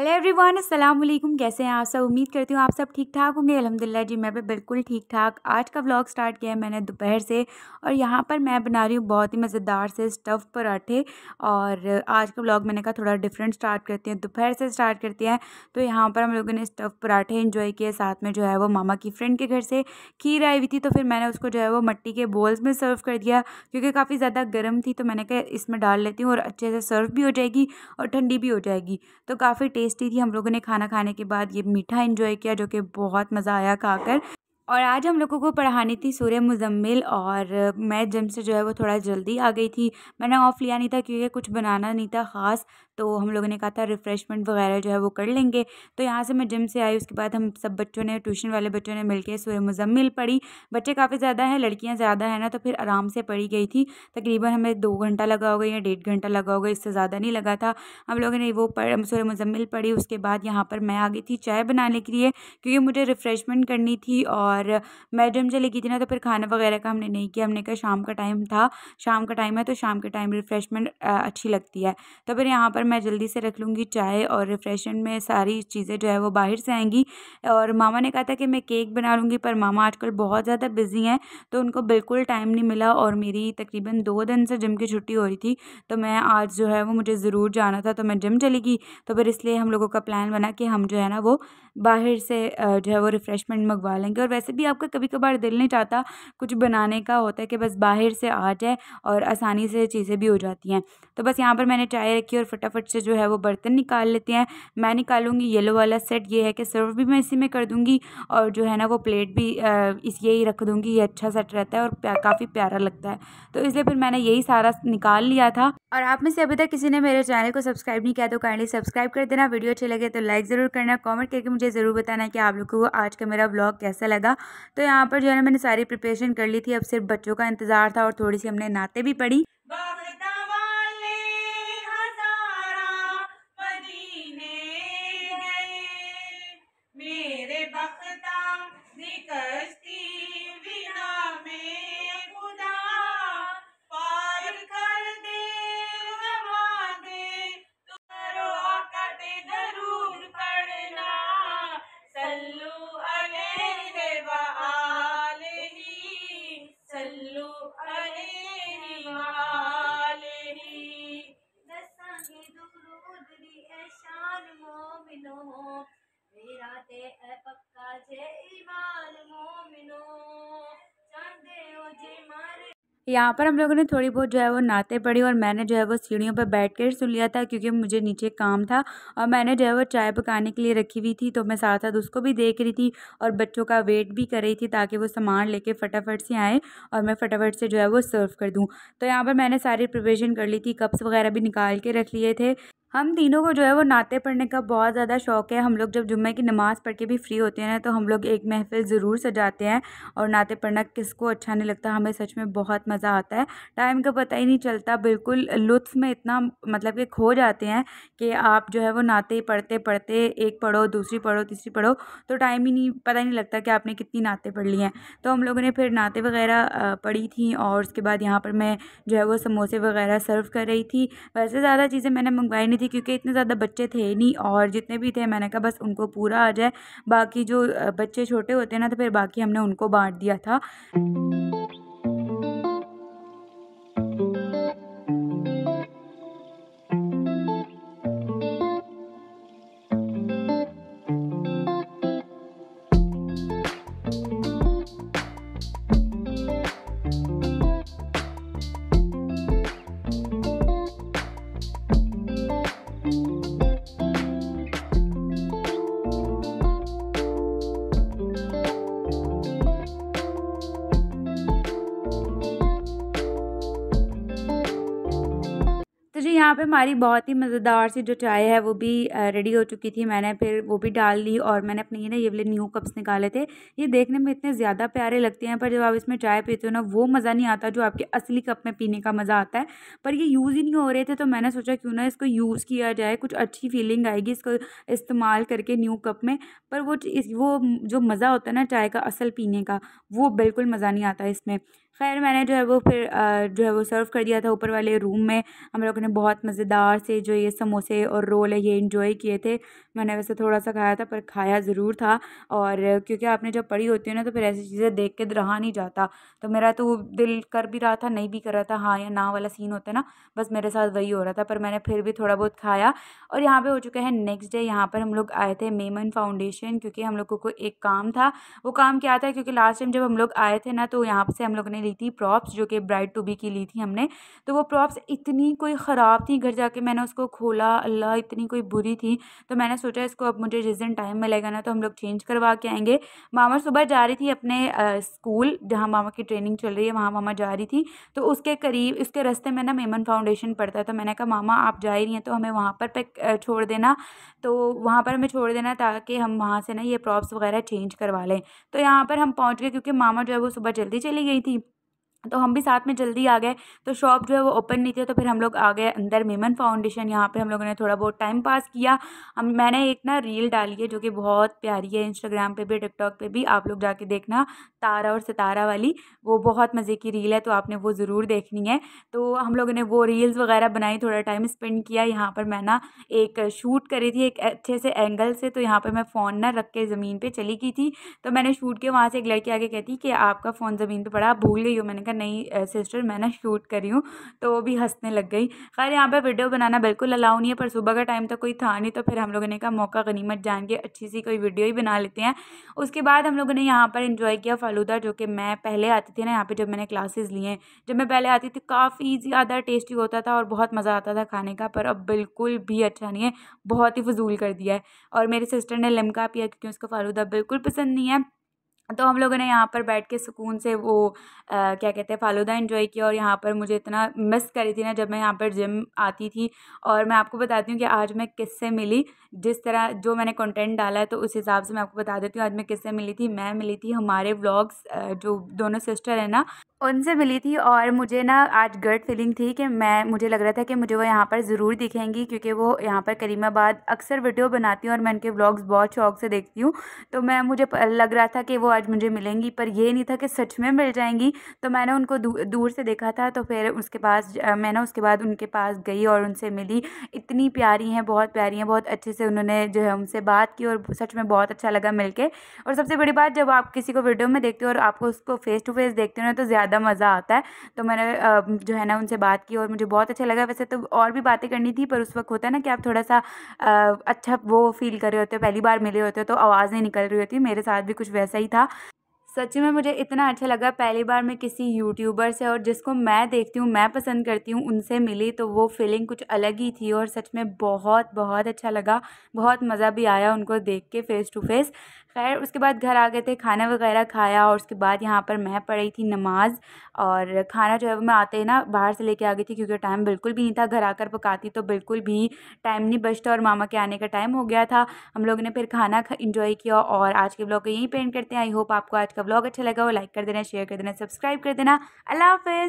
hello everyone अस्सलाम वालेकुम कैसे हैं आप सब उम्मीद करती हूँ आप सब ठीक ठाक होंगे अल्हम्दुलिल्लाह जी मैं भी बिल्कुल ठीक ठाक आज का व्लॉग स्टार्ट किया है मैंने दोपहर से और यहाँ पर मैं बना रही हूँ बहुत ही मज़ेदार से स्टफ़ पराठे और आज का व्लॉग मैंने कहा थोड़ा डिफरेंट स्टार्ट करती हैं दोपहर से स्टार्ट करती हैं तो यहाँ पर हम लोगों ने स्टफ़ पराठे इन्जॉय किए साथ में जो है वो मामा की फ्रेंड के घर से खीर आई हुई थी तो फिर मैंने उसको जो है वो मट्टी के बोल्स में सर्व कर दिया क्योंकि काफ़ी ज़्यादा गर्म थी तो मैंने कहा इसमें डाल लेती हूँ और अच्छे से सर्व भी हो जाएगी और ठंडी भी हो जाएगी तो काफ़ी टेस्ट टेस्टी थी हम लोगों ने खाना खाने के बाद ये मीठा इन्जॉय किया जो कि बहुत मज़ा आया खाकर और आज हम लोगों को पढ़ानी थी सूर्य मुजम्मिल और मैं जिम से जो है वो थोड़ा जल्दी आ गई थी मैंने ऑफ़ लिया नहीं था क्योंकि कुछ बनाना नहीं था ख़ास तो हम लोगों ने कहा था रिफ़्रेशमेंट वगैरह जो है वो कर लेंगे तो यहाँ से मैं जिम से आई उसके बाद हम सब बच्चों ने ट्यूशन वाले बच्चों ने मिलकर सूर्य मुजम्मिल पढ़ी बच्चे काफ़ी ज़्यादा हैं लड़कियाँ ज़्यादा हैं ना तो फिर आराम से पढ़ी गई थी तकरीबन हमें दो घंटा लगा होगा या डेढ़ घंटा लगा होगा इससे ज़्यादा नहीं लगा था हम लोगों ने वो पढ़ सूर्य मुजम्मिल पढ़ी उसके बाद यहाँ पर मैं आ गई थी चाय बनाने के लिए क्योंकि मुझे रिफ़्रेशमेंट करनी थी और मैं जिम चली गई थी ना तो फिर खाना वगैरह का हमने नहीं किया हमने कहा शाम का टाइम था शाम का टाइम है तो शाम के टाइम रिफ़्रेशमेंट अच्छी लगती है तो फिर यहाँ पर मैं जल्दी से रख लूँगी चाय और रिफ़्रेशमेंट में सारी चीज़ें जो है वो बाहर से आएँगी और मामा ने कहा था कि मैं केक बना लूँगी पर मामा आजकल बहुत ज़्यादा बिज़ी हैं तो उनको बिल्कुल टाइम नहीं मिला और मेरी तकरीबन दो दिन से जिम की छुट्टी हो रही थी तो मैं आज जो है वो मुझे ज़रूर जाना था तो मैं जिम चली गई तो फिर इसलिए हम लोगों का प्लान बना कि हम जो है ना वो बाहर से जो है वो रिफ़्रेशमेंट मंगवा लेंगे और वैसे भी आपका कभी कभार दिल नहीं चाहता कुछ बनाने का होता है कि बस बाहर से आ जाए और आसानी से चीज़ें भी हो जाती हैं तो बस यहाँ पर मैंने चाय रखी और फटाफट फटाफट से जो है वो बर्तन निकाल लेते हैं मैं निकालूंगी येलो वाला सेट ये है कि सर्व भी मैं इसी में कर दूंगी और जो है ना वो प्लेट भी इस यही रख दूंगी ये अच्छा सेट रहता है और प्या, काफ़ी प्यारा लगता है तो इसलिए फिर मैंने यही सारा निकाल लिया था और आप में से अभी तक किसी ने मेरे चैनल को सब्सक्राइब नहीं किया तो काइंडली सब्सक्राइब कर देना वीडियो अच्छे लगे तो लाइक ज़रूर करना कॉमेंट करके मुझे ज़रूर बताना कि आप लोगों को आज का मेरा ब्लॉग कैसा लगा तो यहाँ पर जो है ना मैंने सारी प्रिपरेशन कर ली थी अब सिर्फ बच्चों का इंतज़ार था और थोड़ी सी हमने नाते भी पढ़ी यहाँ पर हम लोगों ने थोड़ी बहुत जो है वो नाते पड़ी और मैंने जो है वो सीढ़ियों पर बैठ कर सुन लिया था क्योंकि मुझे नीचे काम था और मैंने जो है वो चाय पकाने के लिए रखी हुई थी तो मैं साथ साथ उसको भी देख रही थी और बच्चों का वेट भी कर रही थी ताकि वो सामान लेके फटाफट से आए और मैं फटाफट से जो है वो सर्व कर दूँ तो यहाँ पर मैंने सारी प्रिपरेशन कर ली थी कप्स वगैरह भी निकाल के रख लिए थे हम तीनों को जो है वो नाते पढ़ने का बहुत ज़्यादा शौक़ है हम लोग जब जुम्मे की नमाज़ पढ़ के भी फ्री होते हैं ना तो हम लोग एक महफ़िल ज़रूर सजाते हैं और नाते पढ़ना किसको अच्छा नहीं लगता हमें सच में बहुत मज़ा आता है टाइम का पता ही नहीं चलता बिल्कुल लुत्फ़ में इतना मतलब कि खो जाते हैं कि आप जो है वो नाते पढ़ते पढ़ते एक पढ़ो दूसरी पढ़ो तीसरी पढ़ो तो टाइम ही नहीं पता ही नहीं लगता कि आपने कितनी नाते पढ़ ली हैं तो हम लोगों ने फिर नाते वगैरह पढ़ी थी और उसके बाद यहाँ पर मैं जो है वो समोसे वगैरह सर्व कर रही थी वैसे ज़्यादा चीज़ें मैंने मंगवाई नहीं थी क्योंकि इतने ज़्यादा बच्चे थे नहीं और जितने भी थे मैंने कहा बस उनको पूरा आ जाए बाकी जो बच्चे छोटे होते हैं ना तो फिर बाकी हमने उनको बांट दिया था पे हमारी बहुत ही मज़ेदार सी जो चाय है वो भी रेडी हो चुकी थी मैंने फिर वो भी डाल ली और मैंने अपने ये ना ये वाले न्यू कप्स निकाले थे ये देखने में इतने ज़्यादा प्यारे लगते हैं पर जब आप इसमें चाय पीते हो ना वो मज़ा नहीं आता जो आपके असली कप में पीने का मज़ा आता है पर ये यूज़ ही नहीं हो रहे थे तो मैंने सोचा क्यों ना इसको यूज़ किया जाए कुछ अच्छी फीलिंग आएगी इसको इस्तेमाल करके न्यू कप में पर वो वो जो मज़ा होता है ना चाय का असल पीने का वो बिल्कुल मज़ा नहीं आता इसमें खैर मैंने जो है वो फिर जो है वो सर्व कर दिया था ऊपर वाले रूम में हम लोगों ने बहुत मज़ेदार से जो ये समोसे और रोल है ये इन्जॉय किए थे मैंने वैसे थोड़ा सा खाया था पर खाया ज़रूर था और क्योंकि आपने जब पढ़ी होती है ना तो फिर ऐसी चीज़ें देख के रहा नहीं जाता तो मेरा तो दिल कर भी रहा था नहीं भी कर रहा था हाँ या ना वाला सीन होता है ना बस मेरे साथ वही हो रहा था पर मैंने फिर भी थोड़ा बहुत खाया और यहाँ पर हो चुका है नेक्स्ट डे यहाँ पर हम लोग आए थे मेमन फाउंडेशन क्योंकि हम लोगों को एक काम था वो काम क्या था क्योंकि लास्ट टाइम जब हम लोग आए थे ना तो यहाँ से हम लोग ने ली थी प्रॉप्स जो कि ब्राइड टू बी की ली थी हमने तो वो प्रॉप्स इतनी कोई ख़राब ही घर जाके मैंने उसको खोला अल्लाह इतनी कोई बुरी थी तो मैंने सोचा इसको अब मुझे जिस दिन टाइम मिलेगा ना तो हम लोग चेंज करवा के आएंगे मामा सुबह जा रही थी अपने स्कूल जहाँ मामा की ट्रेनिंग चल रही है वहाँ मामा जा रही थी तो उसके करीब इसके रास्ते में ना मेमन फाउंडेशन पड़ता है तो मैंने कहा मामा आप जा ही रही हैं तो हमें वहाँ पर पैक छोड़ देना तो वहाँ पर हमें छोड़ देना ताकि हम वहाँ से ना ये प्रॉप्स वगैरह चेंज करवा लें तो यहाँ पर हम पहुँच गए क्योंकि मामा जो है वो सुबह जल्दी चली गई थी तो हम भी साथ में जल्दी आ गए तो शॉप जो है वो ओपन नहीं थी तो फिर हम लोग आ गए अंदर मेमन फाउंडेशन यहाँ पे हम लोगों ने थोड़ा बहुत टाइम पास किया हम मैंने एक ना रील डाली है जो कि बहुत प्यारी है इंस्टाग्राम पे भी टिकटॉक पे भी आप लोग जाके देखना तारा और सितारा वाली वो बहुत मज़े की रील है तो आपने वो ज़रूर देखनी है तो हम लोगों ने वो रील्स वगैरह बनाई थोड़ा टाइम स्पेंड किया यहाँ पर मैं ना एक शूट करी थी एक अच्छे से एंगल से तो यहाँ पर मैं फ़ोन ना रख के ज़मीन पर चली गई थी तो मैंने शूट के वहाँ से एक लड़की आगे कहती कि आपका फ़ोन ज़मीन पर पड़ा भूल गई हो मैंने कहा नहीं सिस्टर मैं ना शूट करी हूँ तो वो भी हंसने लग गई खैर यहाँ पर वीडियो बनाना बिल्कुल अलाउ नहीं है पर सुबह का टाइम तो कोई था नहीं तो फिर हम लोगों ने कहा मौका गनीमत जान के अच्छी सी कोई वीडियो ही बना लेते हैं उसके बाद हम लोगों ने यहाँ पर इन्जॉय किया फालूदा जो कि मैं पहले आती थी ना यहाँ पर जब मैंने क्लासेस लिए जब मैं पहले आती थी काफ़ी ज़्यादा टेस्टी होता था और बहुत मज़ा आता था खाने का पर अब बिल्कुल भी अच्छा नहीं है बहुत ही फजूल कर दिया है और मेरी सिस्टर ने लिमका पिया क्योंकि उसको फालूदा बिल्कुल पसंद नहीं है तो हम लोगों ने यहाँ पर बैठ के सुकून से वो क्या कहते हैं फ़ालूदा इन्जॉय किया और यहाँ पर मुझे इतना मिस करी थी ना जब मैं यहाँ पर जिम आती थी और मैं आपको बताती हूँ कि आज मैं किससे मिली जिस तरह जो मैंने कंटेंट डाला है तो उस हिसाब से मैं आपको बता देती हूँ आज मैं किससे मिली थी मैं मिली थी हमारे ब्लॉग्स जो दोनों सिस्टर हैं ना उनसे मिली थी और मुझे ना आज गर्ट फीलिंग थी कि मैं मुझे लग रहा था कि मुझे वो यहाँ पर ज़रूर दिखेंगी क्योंकि वो यहाँ पर करीमाबाद अक्सर वीडियो बनाती हूँ और मैं उनके व्लॉग्स बहुत शौक से देखती हूँ तो मैं मुझे लग रहा था कि वो आज मुझे मिलेंगी पर ये नहीं था कि सच में मिल जाएंगी तो मैंने उनको दूर से देखा था तो फिर उसके पास मैं ना उसके बाद उनके पास गई और उनसे मिली इतनी प्यारी हैं बहुत प्यारी हैं बहुत अच्छे से उन्होंने जो है उनसे बात की और सच में बहुत अच्छा लगा मिल और सबसे बड़ी बात जब आप किसी को वीडियो में देखते हो और आपको उसको फ़ेस टू फेस देखते हो ना तो ज़्यादा ज़्यादा मज़ा आता है तो मैंने जो है ना उनसे बात की और मुझे बहुत अच्छा लगा वैसे तो और भी बातें करनी थी पर उस वक्त होता है ना कि आप थोड़ा सा अच्छा वो फील कर रहे होते हो पहली बार मिले होते हो तो आवाज़ नहीं निकल रही होती मेरे साथ भी कुछ वैसा ही था सच में मुझे इतना अच्छा लगा पहली बार मैं किसी यूट्यूबर से और जिसको मैं देखती हूँ मैं पसंद करती हूँ उनसे मिली तो वो फीलिंग कुछ अलग ही थी और सच में बहुत बहुत अच्छा लगा बहुत मज़ा भी आया उनको देख के फ़ेस टू फेस खैर उसके बाद घर आ गए थे खाना वगैरह खाया और उसके बाद यहाँ पर मैं पढ़ी थी नमाज़ और खाना जो है वो मैं आते ही ना बाहर से लेके आ गई थी क्योंकि टाइम बिल्कुल भी नहीं था घर आकर पकाती तो बिल्कुल भी टाइम नहीं बचता और मामा के आने का टाइम हो गया था हम लोगों ने फिर खाना इंजॉय किया और आज के ब्लॉग को यहीं पेंट करते हैं आई होप आपको आज का ब्लॉग अच्छा लगा हो लाइक कर देना शेयर कर देना सब्सक्राइब कर देना अल्लाह हाफिज़